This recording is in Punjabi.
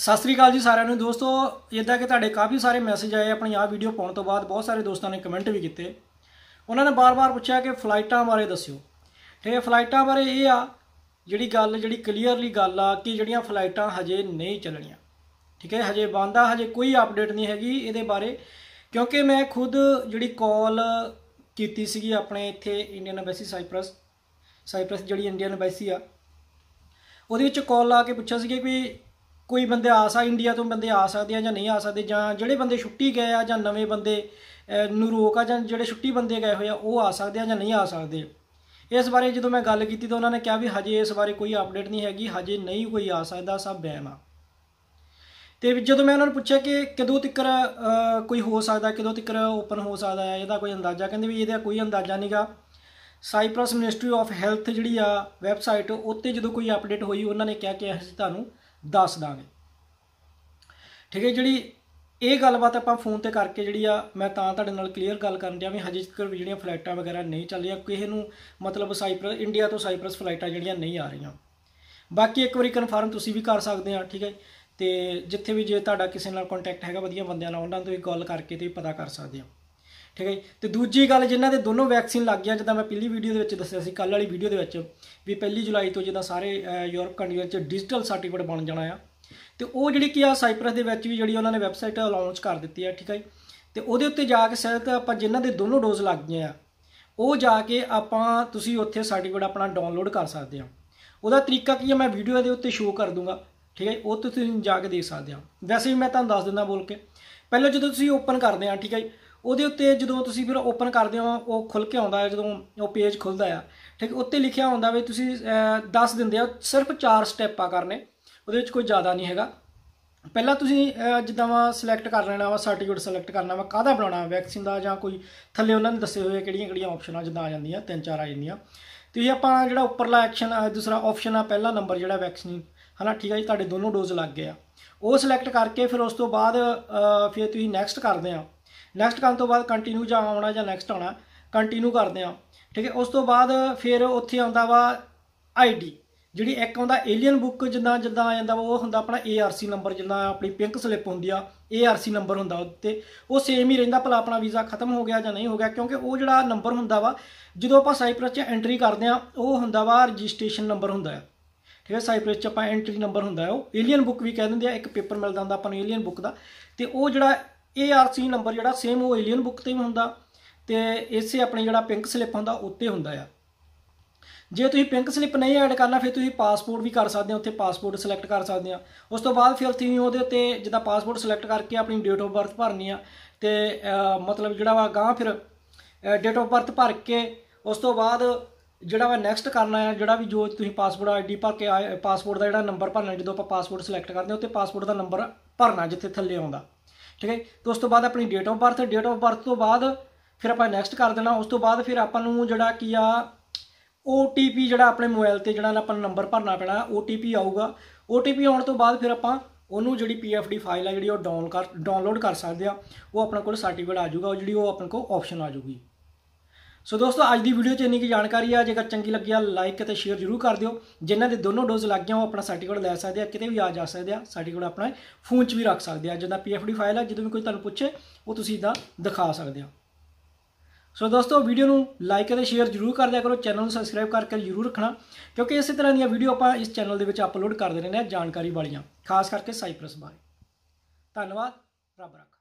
ਸਤਿ ਸ੍ਰੀ ਅਕਾਲ ਜੀ ਸਾਰਿਆਂ ਨੂੰ ਦੋਸਤੋ ਜਿੱਦਾਂ ਕਿ ਤੁਹਾਡੇ ਕਾਫੀ ਸਾਰੇ ਮੈਸੇਜ ਆਏ ਆਪਣੀ ਆ ਵੀਡੀਓ ਪਾਉਣ ਤੋਂ ਬਾਅਦ ਬਹੁਤ ਸਾਰੇ ਦੋਸਤਾਂ ਨੇ ਕਮੈਂਟ ਵੀ ਕੀਤੇ ਉਹਨਾਂ ਨੇ ਬਾਰ-ਬਾਰ ਪੁੱਛਿਆ ਕਿ ਫਲਾਈਟਾਂ ਬਾਰੇ ਦੱਸਿਓ ਤੇ ਫਲਾਈਟਾਂ ਬਾਰੇ ਇਹ ਆ ਜਿਹੜੀ ਗੱਲ ਜਿਹੜੀ ਕਲੀਅਰਲੀ ਗੱਲ ਆ ਕਿ ਜਿਹੜੀਆਂ ਫਲਾਈਟਾਂ ਹਜੇ ਨਹੀਂ ਚੱਲਣੀਆਂ ਠੀਕ ਹੈ ਹਜੇ ਬੰਦਾ ਹਜੇ ਕੋਈ ਅਪਡੇਟ ਨਹੀਂ ਹੈਗੀ ਇਹਦੇ ਬਾਰੇ ਕਿਉਂਕਿ ਮੈਂ ਖੁਦ ਜਿਹੜੀ ਕਾਲ ਕੀਤੀ ਸੀਗੀ ਆਪਣੇ ਇੱਥੇ ਇੰਡੀਅਨ ਐਮਬੈਸੀ ਸਾਈਪ੍ਰਸ ਸਾਈਪ੍ਰਸ ਜਿਹੜੀ ਇੰਡੀਅਨ ਐਮਬੈਸੀ ਆ ਉਹਦੇ ਵਿੱਚ ਕਾਲ ਲਾ ਕੇ ਪੁੱਛਿਆ ਸੀ ਕਿ ਕੋਈ ਬੰਦੇ ਆ ਸਕਦਾ ਇੰਡੀਆ ਤੋਂ ਬੰਦੇ ਆ ਸਕਦੇ ਆ ਜਾਂ ਨਹੀਂ ਆ ਸਕਦੇ ਜਾਂ ਜਿਹੜੇ ਬੰਦੇ ਛੁੱਟੀ ਗਏ ਆ ਜਾਂ ਨਵੇਂ ਬੰਦੇ ਨੂੰ ਰੋਕ ਆ ਜਾਂ ਜਿਹੜੇ ਛੁੱਟੀ ਬੰਦੇ ਗਏ ਹੋਏ ਆ ਉਹ ਆ ਸਕਦੇ ਆ ਜਾਂ ਨਹੀਂ ਆ ਸਕਦੇ ਇਸ ਬਾਰੇ ਜਦੋਂ ਮੈਂ ਗੱਲ ਕੀਤੀ ਤਾਂ ਉਹਨਾਂ ਨੇ ਕਿਹਾ ਵੀ ਹਜੇ ਇਸ ਬਾਰੇ ਕੋਈ ਅਪਡੇਟ ਨਹੀਂ ਹੈਗੀ ਹਜੇ ਨਹੀਂ ਕੋਈ ਆ ਸਕਦਾ ਸਭ ਬੈਨ ਆ ਤੇ ਜਦੋਂ ਮੈਂ ਉਹਨਾਂ ਨੂੰ ਪੁੱਛਿਆ ਕਿ ਕਦੋਂ ਤੱਕ ਕੋਈ ਹੋ ਸਕਦਾ ਕਦੋਂ ਤੱਕ ਓਪਨ ਹੋ ਸਕਦਾ ਹੈ ਇਹਦਾ ਕੋਈ ਅੰਦਾਜ਼ਾ ਕਹਿੰਦੇ ਵੀ ਇਹਦਾ ਕੋਈ ਅੰਦਾਜ਼ਾ ਨਹੀਂਗਾ ਸਾਈਪ੍ਰਸ ਮਿਨਿਸਟਰੀ ਆਫ ਹੈਲਥ ਜਿਹੜੀ ਆ ਵੈਬਸਾਈਟ ਉੱਤੇ ਜਦੋਂ ਕੋਈ ਅਪਡੇਟ ਹੋਈ ਉਹਨਾਂ ਨੇ ਕਿਹਾ ਕਿ ਅਸੀਂ ਤੁਹਾਨੂੰ ਦੱਸ ਦਾਂਗੇ ਠੀਕ ਹੈ ਜਿਹੜੀ ਇਹ ਗੱਲਬਾਤ ਆਪਾਂ ਫੋਨ ਤੇ ਕਰਕੇ ਜਿਹੜੀ ਆ ਮੈਂ ਤਾਂ ਤੁਹਾਡੇ ਨਾਲ ਕਲੀਅਰ ਗੱਲ ਕਰਨ ਦਿਆਂ ਵੀ ਹਜੇ ਤੱਕ ਜਿਹੜੀਆਂ ਫਲਾਈਟਾਂ ਵਗੈਰਾ ਨਹੀਂ ਚੱਲ ਰਹੀਆਂ ਕਿਸੇ ਨੂੰ ਮਤਲਬ ਸਾਈਪਰਸ ਇੰਡੀਆ ਤੋਂ ਸਾਈਪਰਸ ਫਲਾਈਟਾਂ ਜਿਹੜੀਆਂ ਨਹੀਂ ਆ ਰਹੀਆਂ ਬਾਕੀ ਇੱਕ ਵਾਰੀ ਕਨਫਰਮ ਤੁਸੀਂ ਵੀ ਕਰ ਸਕਦੇ ਆ ਠੀਕ ਹੈ ਤੇ ਜਿੱਥੇ ਵੀ ਜੇ ਤੁਹਾਡਾ ਕਿਸੇ ਨਾਲ ਕੰਟੈਕਟ ਹੈਗਾ ਵਧੀਆ ਬੰਦਿਆਂ ਨਾਲ ਉਹਨਾਂ ਤੋਂ ਵੀ ਗੱਲ ਕਰਕੇ ਤੇ ਪਤਾ ਕਰ ਸਕਦੇ ਆ ਠੀਕ ਹੈ ਤੇ ਦੂਜੀ ਗੱਲ ਜਿਨ੍ਹਾਂ ਦੇ ਦੋਨੋਂ ਵੈਕਸੀਨ ਲੱਗ ਗਿਆ ਜਿੱਦਾਂ ਮੈਂ ਪਹਿਲੀ ਵੀਡੀਓ ਦੇ ਵਿੱਚ ਦੱਸਿਆ ਸੀ ਕੱਲ ਵਾਲੀ ਵੀਡੀਓ ਦੇ ਵਿੱਚ ਵੀ ਪਹਿਲੀ ਜੁਲਾਈ ਤੋਂ ਜਿੱਦਾਂ ਸਾਰੇ ਯੂਰਪ ਕੰਟਰੀ ਵਿੱਚ ਡਿਜੀਟਲ ਸਰਟੀਫਿਕੇਟ ਬਣ ਜਾਣਾ ਆ ਤੇ ਉਹ ਜਿਹੜੀ ਕੀ ਆ ਸਾਈਪ੍ਰਸ ਦੇ ਵਿੱਚ ਵੀ ਜਿਹੜੀ ਉਹਨਾਂ ਨੇ ਵੈਬਸਾਈਟ ਲਾਂਚ ਕਰ ਦਿੱਤੀ ਆ ਠੀਕ ਹੈ ਤੇ ਉਹਦੇ ਉੱਤੇ ਜਾ ਕੇ ਸਹਿਤ ਆਪਾਂ ਜਿਨ੍ਹਾਂ ਦੇ ਦੋਨੋਂ ਡੋਜ਼ ਲੱਗ ਗਏ ਆ ਉਹ ਜਾ ਕੇ ਆਪਾਂ ਤੁਸੀਂ ਉੱਥੇ ਸਰਟੀਫਿਕੇਟ ਆਪਣਾ ਡਾਊਨਲੋਡ ਕਰ ਸਕਦੇ ਆ ਉਹਦਾ ਤਰੀਕਾ ਕੀ ਆ ਮੈਂ ਵੀਡੀਓ ਦੇ ਉੱਤੇ ਸ਼ੋਅ ਕਰ ਦੂੰਗਾ ਠੀਕ ਹੈ ਉਹ ਤੁਸੀਂ ਜਾ ਕੇ ਦੇਖ ਸਕਦੇ ਆ ਵੈਸੇ ਵੀ ਮੈਂ ਤੁਹਾਨੂੰ ਦੱਸ ਦਿੰਦਾ ਬੋਲ ਕੇ ਪਹਿਲਾਂ ਜਦੋਂ ਤੁਸੀਂ ਓਪਨ ਕਰਦੇ ਆ ਠੀਕ ਹੈ ਉਹਦੇ ਉੱਤੇ ਜਦੋਂ ਤੁਸੀਂ ਫਿਰ ਓਪਨ ਕਰਦੇ ਹੋ ਉਹ ਖੁੱਲ ਕੇ ਆਉਂਦਾ ਹੈ ਜਦੋਂ ਉਹ ਪੇਜ ਖੁੱਲਦਾ ਹੈ ਠੀਕ ਉੱਤੇ ਲਿਖਿਆ ਹੁੰਦਾ ਵੀ ਤੁਸੀਂ ਦੱਸ ਦਿੰਦੇ ਆ ਸਿਰਫ 4 ਸਟੈਪ ਆ ਕਰਨੇ ਉਹਦੇ ਵਿੱਚ ਕੋਈ ਜ਼ਿਆਦਾ ਨਹੀਂ ਹੈਗਾ ਪਹਿਲਾਂ ਤੁਸੀਂ ਜਿੱਦਾਂ ਵਾ ਸਿਲੈਕਟ ਕਰ ਲੈਣਾ ਵਾ ਸਰਟੀਫਿਕੇਟ ਸਿਲੈਕਟ ਕਰਨਾ ਵਾ ਕਾਹਦਾ ਬਣਾਉਣਾ ਵੈਕਸੀਨ ਦਾ ਜਾਂ ਕੋਈ ਥੱਲੇ ਉਹਨਾਂ ਨੇ ਦੱਸੇ ਹੋਏ ਕਿਹੜੀਆਂ ਕਿਹੜੀਆਂ ਆਪਸ਼ਨਾਂ ਜਿੱਦਾਂ ਆ ਜਾਂਦੀਆਂ ਤਿੰਨ ਚਾਰ ਆ ਜਾਂਦੀਆਂ ਤੇ ਇਹ ਆਪਾਂ ਜਿਹੜਾ ਉੱਪਰਲਾ ਐਕਸ਼ਨ ਦੂਸਰਾ ਆਪਸ਼ਨ ਆ ਪਹਿਲਾ ਨੰਬਰ ਜਿਹੜਾ ਵੈਕਸੀਨ ਹਨਾ ਠੀਕ ਆ ਜੀ ਤੁਹਾਡੇ ਦੋਨੋਂ ਡੋਜ਼ ਲੱਗ ਗਏ ਆ ਉਹ ਸਿਲੈਕਟ ਕਰਕੇ ਫਿਰ ਉਸ ਤੋਂ ਬਾਅਦ ਫਿਰ ਤੁਸੀਂ ਨੈਕਸਟ ਕਰਦੇ ਆ ਨੈਕਸਟ ਕੰਮ ਤੋਂ ਬਾਅਦ ਕੰਟੀਨਿਊ ਜਾਂ ਆਉਣਾ ਜਾਂ ਨੈਕਸਟ ਆਉਣਾ ਕੰਟੀਨਿਊ ਕਰਦੇ ਆ ਠੀਕ ਹੈ ਉਸ ਤੋਂ ਬਾਅਦ ਫਿਰ ਉੱਥੇ ਆਉਂਦਾ ਵਾ ਆਈਡੀ ਜਿਹੜੀ ਇੱਕ ਆਉਂਦਾ ਏਲੀਅਨ ਬੁੱਕ ਜਿੱਦਾਂ ਜਿੱਦਾਂ ਆ ਜਾਂਦਾ ਵਾ ਉਹ ਹੁੰਦਾ ਆਪਣਾ ਏਆਰਸੀ ਨੰਬਰ ਜਿੱਦਾਂ ਆਪਣੀ ਪਿੰਕ ਸਲਿੱਪ ਹੁੰਦੀ ਆ ਏਆਰਸੀ ਨੰਬਰ ਹੁੰਦਾ ਉੱਤੇ ਉਹ ਸੇਮ ਹੀ ਰਹਿੰਦਾ ਭਲਾ ਆਪਣਾ ਵੀਜ਼ਾ ਖਤਮ ਹੋ ਗਿਆ ਜਾਂ ਨਹੀਂ ਹੋ ਗਿਆ ਕਿਉਂਕਿ ਉਹ ਜਿਹੜਾ ਨੰਬਰ ਹੁੰਦਾ ਵਾ ਜਦੋਂ ਆਪਾਂ ਸਾਈਪ੍ਰਸ 'ਚ ਐਂਟਰੀ ਕਰਦੇ ਆ ਉਹ ਹੁੰਦਾ ਵਾ ਰਜਿਸਟ੍ਰੇਸ਼ਨ ਨੰਬਰ ਹੁੰਦਾ ਆ ਠੀਕ ਹੈ ਸਾਈਪ੍ਰਸ 'ਚ ਆਪਾਂ ਐਂਟਰੀ ਨੰਬਰ ਹੁੰਦਾ ਉਹ ਏਲੀਅਨ ਬੁੱਕ ਵੀ ਕਹਿ ਦਿੰਦੇ ਆ ਇੱਕ ਪੇਪਰ ਮਿਲਦਾ ਹੁੰਦਾ ਆਪਾਂ ਨੂੰ ਏਲੀਅਨ ਬੁੱਕ ਦਾ ਤੇ ਉਹ ਜਿਹੜਾ ARC ਨੰਬਰ ਜਿਹੜਾ ਸੇਮ ਉਹ ਏਲੀਅਨ ਬੁੱਕ ਤੇ ਵੀ ਹੁੰਦਾ ਤੇ ਇਸੇ ਆਪਣੇ ਜਿਹੜਾ ਪਿੰਕ ਸਲਿੱਪ ਹੁੰਦਾ ਉੱਤੇ ਹੁੰਦਾ ਆ ਜੇ ਤੁਸੀਂ ਪਿੰਕ ਸਲਿੱਪ ਨਹੀਂ ਐਡ ਕਰਨਾ ਫਿਰ ਤੁਸੀਂ ਪਾਸਪੋਰਟ ਵੀ ਕਰ ਸਕਦੇ ਹੋ ਉੱਥੇ ਪਾਸਪੋਰਟ ਸਿਲੈਕਟ ਕਰ ਸਕਦੇ ਆ ਉਸ ਤੋਂ ਬਾਅਦ ਫਿਰ ਤੁਸੀਂ ਉਹਦੇ ਉੱਤੇ ਜਿੱਦਾਂ ਪਾਸਪੋਰਟ ਸਿਲੈਕਟ ਕਰਕੇ ਆਪਣੀ ਡੇਟ ਆਫ ਬਰਥ ਭਰਨੀ ਆ ਤੇ ਮਤਲਬ ਜਿਹੜਾ ਵਾ ਗਾਂ ਫਿਰ ਡੇਟ ਆਫ ਬਰਥ ਭਰ ਕੇ ਉਸ ਤੋਂ ਬਾਅਦ ਜਿਹੜਾ ਵਾ ਨੈਕਸਟ ਕਰਨਾ ਆ ਜਿਹੜਾ ਵੀ ਜੋ ਤੁਸੀਂ ਪਾਸਪੋਰਟ ਆਈਡੀ ਭਰ ਕੇ ਪਾਸਪੋਰਟ ਦਾ ਜਿਹੜਾ ਨੰਬਰ ਭਰਨਾ ਜਦੋਂ ਆਪਾਂ ਪਾਸਪੋਰਟ ਸਿਲੈਕਟ ਕਰਦੇ ਹਾਂ ਉੱਤੇ ਪਾਸਪੋਰਟ ਦਾ ਨੰਬਰ ਭਰਨਾ ਜਿੱਥੇ ਥੱਲੇ ਆਉਂਦਾ ਠੀਕ ਹੈ ਤੇ ਉਸ ਤੋਂ ਬਾਅਦ ਆਪਣੀ date of birth date of birth ਤੋਂ ਬਾਅਦ ਫਿਰ ਆਪਾਂ ਨੈਕਸਟ ਕਰ ਦੇਣਾ ਉਸ ਤੋਂ ਬਾਅਦ ਫਿਰ ਆਪਾਂ ਨੂੰ ਜਿਹੜਾ ਕੀ ਆ OTP ਜਿਹੜਾ ਆਪਣੇ ਮੋਬਾਈਲ ਤੇ ਜਿਹੜਾ ਆਪਾਂ ਨੰਬਰ ਭਰਨਾ ਪੈਣਾ OTP ਆਊਗਾ OTP ਆਉਣ ਤੋਂ ਬਾਅਦ ਫਿਰ ਆਪਾਂ ਉਹਨੂੰ ਜਿਹੜੀ PFD ਫਾਈਲ ਆ ਜਿਹੜੀ ਉਹ ਡਾਊਨ ਕਰ ਡਾਊਨਲੋਡ ਕਰ ਸਕਦੇ ਆ ਉਹ ਆਪਣੇ ਕੋਲ ਸਰਟੀਫਿਕੇਟ ਆ ਜਾਊਗਾ ਉਹ ਜਿਹੜੀ ਉਹ ਆਪਣੇ ਕੋਲ ਆਪਸ਼ਨ ਆ ਜਾਊਗੀ ਸੋ ਦੋਸਤੋ ਅੱਜ ਦੀ ਵੀਡੀਓ 'ਚ ਇੰਨੀ ਕੀ ਜਾਣਕਾਰੀ ਆ ਜੇਕਰ ਚੰਗੀ ਲੱਗੀ ਆ ਲਾਈਕ ਅਤੇ ਸ਼ੇਅਰ ਜ਼ਰੂਰ ਕਰ ਦਿਓ ਜਿਨ੍ਹਾਂ ਦੇ ਦੋਨੋਂ ਡੋਜ਼ ਲੱਗ ਗਿਆ ਉਹ ਆਪਣਾ ਸਰਟੀਫਿਕੇਟ ਲੈ ਸਕਦੇ ਆ ਕਿਤੇ ਵੀ ਆ ਜਾ ਸਕਦੇ ਆ ਸਰਟੀਫਿਕੇਟ ਆਪਣਾ ਫੋਨ 'ਚ ਵੀ ਰੱਖ ਸਕਦੇ ਆ ਜਿੱਦਾਂ ਪੀਐਫਡੀ ਫਾਈਲ ਆ ਜਦੋਂ ਵੀ ਕੋਈ ਤੁਹਾਨੂੰ ਪੁੱਛੇ ਉਹ ਤੁਸੀਂ ਇਦਾਂ ਦਿਖਾ ਸਕਦੇ ਆ ਸੋ ਦੋਸਤੋ ਵੀਡੀਓ ਨੂੰ ਲਾਈਕ ਅਤੇ ਸ਼ੇਅਰ ਜ਼ਰੂਰ ਕਰ ਦਿਆ ਕਰੋ ਚੈਨਲ ਨੂੰ ਸਬਸਕ੍ਰਾਈਬ ਕਰਕੇ ਜ਼ਰੂਰ ਰੱਖਣਾ ਕਿਉਂਕਿ ਇਸੇ ਤਰ੍ਹਾਂ ਦੀਆਂ ਵੀਡੀਓ ਆਪਾਂ ਇਸ ਚੈਨਲ ਦੇ ਵਿੱਚ ਅਪਲੋਡ ਕਰਦੇ ਰਹਿੰਦੇ ਆ ਜਾਣਕਾਰੀ ਵਾਲੀਆਂ ਖਾਸ ਕਰਕੇ ਸਾਈਪ੍ਰਸ ਬਾਰੇ ਧੰਨਵਾਦ ਰੱਬ ਰੱਖਾ